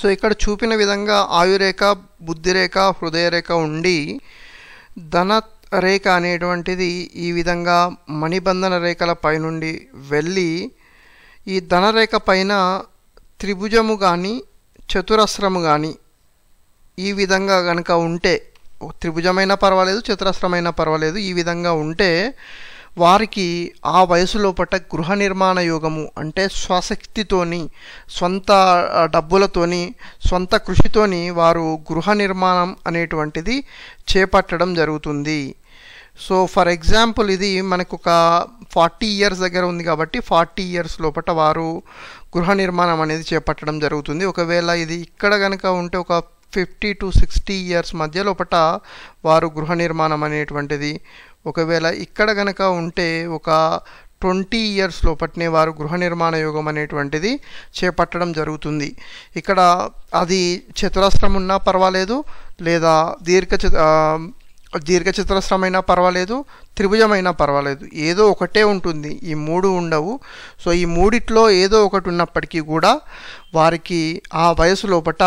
so ఇక్కడ చూపిన విధంగా ఆయురేఖ బుద్ధిరేఖ హృదయరేఖ ఉండి ధన రేఖ అనేటువంటిది ఈ విధంగా మణిబంధన రేఖల పైనుండి వెళ్ళి ఈ ధనరేఖ పైన త్రిభుజము కానీ చతురస్రము కానీ ఈ విధంగా కనుక ఉంటే త్రిభుజమైనా పర్వాలేదు చతురస్రమైనా పర్వాలేదు ఈ విధంగా ఉంటే వారికి ఆ వయసులో పట్ట గృహ నిర్మాణ యోగము అంటే స్వశక్తితోని సొంత డబ్బులతోని సొంత కృషితోని వారు గృహ నిర్మాణం అనేటువంటిది చేపట్టడం జరుగుతుంది సో ఫర్ ఎగ్జాంపుల్ ఇది మనకు ఒక ఫార్టీ ఇయర్స్ దగ్గర ఉంది కాబట్టి ఫార్టీ ఇయర్స్ లోపల వారు గృహ నిర్మాణం అనేది చేపట్టడం జరుగుతుంది ఒకవేళ ఇది ఇక్కడ కనుక ఉంటే ఒక ఫిఫ్టీ టు సిక్స్టీ ఇయర్స్ మధ్య లోపల వారు గృహ నిర్మాణం అనేటువంటిది ఒకవేళ ఇక్కడ కనుక ఉంటే ఒక ట్వంటీ ఇయర్స్ లోపట్నే వారు గృహ నిర్మాణ యోగం అనేటువంటిది చేపట్టడం జరుగుతుంది ఇక్కడ అది చతురస్రం ఉన్నా పర్వాలేదు లేదా దీర్ఘ దీర్ఘచతురస్రమైనా పర్వాలేదు త్రిభుజమైనా పర్వాలేదు ఏదో ఒకటే ఉంటుంది ఈ మూడు ఉండవు సో ఈ మూడిట్లో ఏదో ఒకటి ఉన్నప్పటికీ కూడా వారికి ఆ వయసు లోపల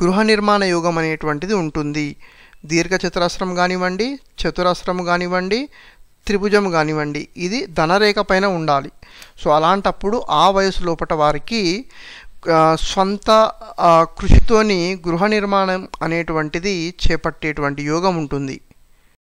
గృహ నిర్మాణ యోగం అనేటువంటిది ఉంటుంది దీర్ఘచతురస్రం కానివ్వండి చతురస్రం కానివ్వండి త్రిభుజం కానివ్వండి ఇది ధనరేఖ పైన ఉండాలి సో అలాంటప్పుడు ఆ వయసు లోపల వారికి సొంత కృషితోని గృహ నిర్మాణం అనేటువంటిది చేపట్టేటువంటి యోగం ఉంటుంది